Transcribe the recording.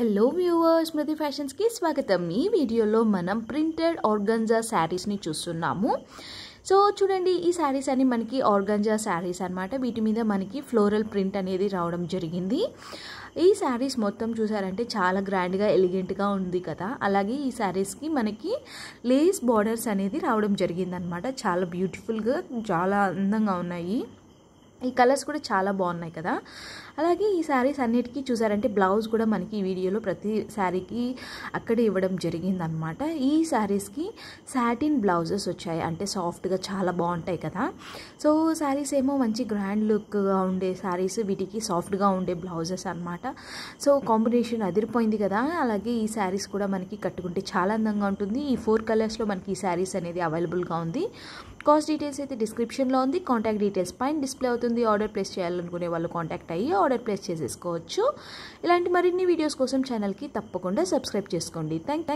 hello viewers స్మృతి ఫ్యాషన్స్కి స్వాగతం ఈ వీడియోలో మనం ప్రింటెడ్ ఆర్గంజా శారీస్ని చూస్తున్నాము సో చూడండి ఈ శారీస్ అని మనకి ఆర్గంజా శారీస్ అనమాట వీటి మీద మనకి ఫ్లోరల్ ప్రింట్ అనేది రావడం జరిగింది ఈ శారీస్ మొత్తం చూసారంటే చాలా గ్రాండ్గా ఎలిగెంట్గా ఉంది కదా అలాగే ఈ శారీస్కి మనకి లేస్ బార్డర్స్ అనేది రావడం జరిగిందనమాట చాలా బ్యూటిఫుల్గా చాలా అందంగా ఉన్నాయి ఈ కలర్స్ కూడా చాలా బాగున్నాయి కదా అలాగే ఈ శారీస్ అన్నిటికీ చూసారంటే బ్లౌజ్ కూడా మనకి ఈ వీడియోలో ప్రతి శారీకి అక్కడే ఇవ్వడం జరిగిందనమాట ఈ శారీస్కి సాటిన్ బ్లౌజెస్ వచ్చాయి అంటే సాఫ్ట్గా చాలా బాగుంటాయి కదా సో శారీస్ ఏమో మంచి గ్రాండ్ లుక్గా ఉండే శారీస్ వీటికి సాఫ్ట్గా ఉండే బ్లౌజెస్ అనమాట సో కాంబినేషన్ అదిరిపోయింది కదా అలాగే ఈ శారీస్ కూడా మనకి కట్టుకుంటే చాలా అందంగా ఉంటుంది ఈ ఫోర్ కలర్స్లో మనకి ఈ శారీస్ అనేది అవైలబుల్గా ఉంది కాస్ట్ డీటెయిల్స్ అయితే డిస్క్రిప్షన్లో ఉంది కాంటాక్ట్ డీటెయిల్స్ పైన డిస్ప్లే అవుతుంది ఆర్డర్ ప్లేస్ చేయాలనుకునే వాళ్ళు కాంటాక్ట్ అయ్యి ఆర్డర్ ప్లేస్ చేసేసుకోవచ్చు ఇలాంటి మరిన్ని వీడియోస్ కోసం ఛానల్కి తప్పకుండా సబ్స్క్రైబ్ చేసుకోండి థ్యాంక్